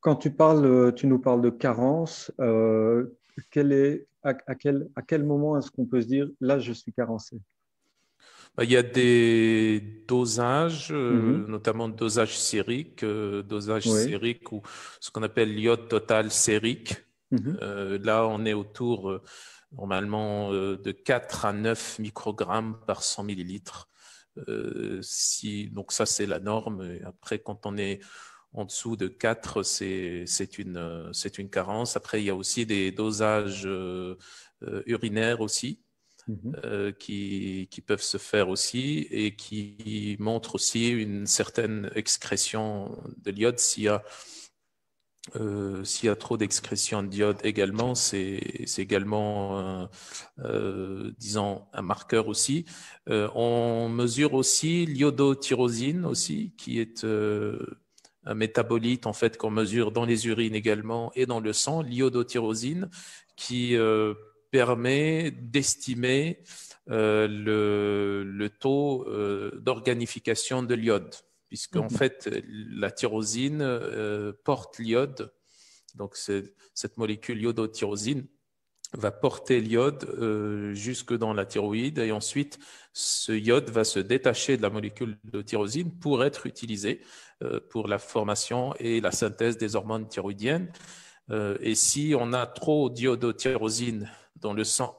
Quand tu, parles, euh, tu nous parles de carence, euh, est, à, quel, à quel moment est-ce qu'on peut se dire là, je suis carencé bah, il y a des dosages, euh, mhm. notamment dosage sérique, dosage sérique ou ce qu'on appelle l'iode total sérique. Mhm. là, on est autour normalement de 4 à 9 microgrammes par 100 millilitres. donc ça, c'est la norme. après, quand on est en dessous de 4, c'est une, une carence. Après, il y a aussi des dosages euh, euh, urinaires aussi. Mhm. Euh, qui, peuvent se faire aussi et qui montrent aussi une certaine excrétion de l'iode. S'il y a, s'il y a trop d'excrétion d'iode également, c'est également, disons, un marqueur aussi. on mesure aussi l'iodotyrosine aussi, qui est métabolite en fait qu'on mesure dans les urines également et dans le sang, l'iodotyrosine, qui euh, permet d'estimer euh, le, taux euh, d'organification de l'iode, puisque en mhm. fait la tyrosine porte l'iode, donc cette molécule iodotyrosine va porter l'iode euh, jusque dans la thyroïde et ensuite ce iode va se détacher de la molécule de tyrosine pour être utilisé euh, pour la formation et la synthèse des hormones thyroïdiennes. Euh, et si on a trop d'iodotyrosine dans le sang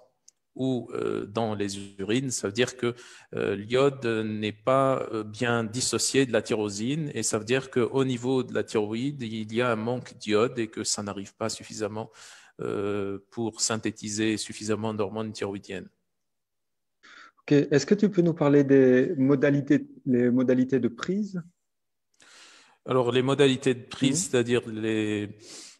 ou dans les urines, ça veut dire que l'iode n'est pas bien dissocié de la tyrosine et ça veut dire qu'au niveau de la thyroïde, il y a un manque d'iode et que ça n'arrive pas suffisamment euh, pour synthétiser suffisamment d'hormones thyroïdiennes. Est-ce que tu peux nous parler des modalités, les modalités de prise Alors, les modalités de prise, mhm. c'est-à-dire les,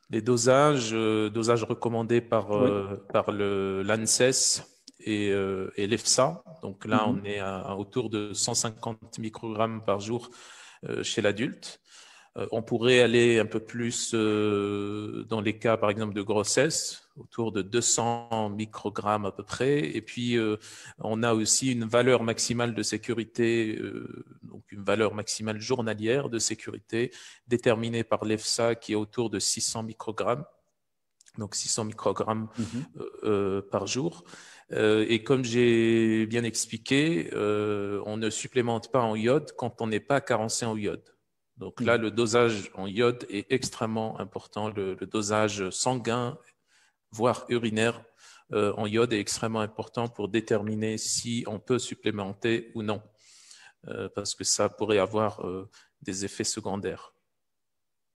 dosages, euh, dosages recommandés par, euh, par le, l'ANSES et, l'EFSA. Donc là, mhm. on est autour de 150 microgrammes par jour chez l'adulte. Euh, on pourrait aller un peu plus euh, dans les cas, par exemple, de grossesse, autour de 200 microgrammes à peu près. Et puis, euh, on a aussi une valeur maximale de sécurité, donc une valeur maximale journalière de sécurité déterminée par l'EFSA qui est autour de 600 microgrammes, donc 600 microgrammes mm-hmm. par jour et comme j'ai bien expliqué, on ne supplémente pas en iode quand on n'est pas carencé en iode. Donc là, le dosage en iode est extrêmement important. Le, dosage sanguin, voire urinaire, euh, en iode est extrêmement important pour déterminer si on peut supplémenter ou non, euh, parce que ça pourrait avoir euh, des effets secondaires.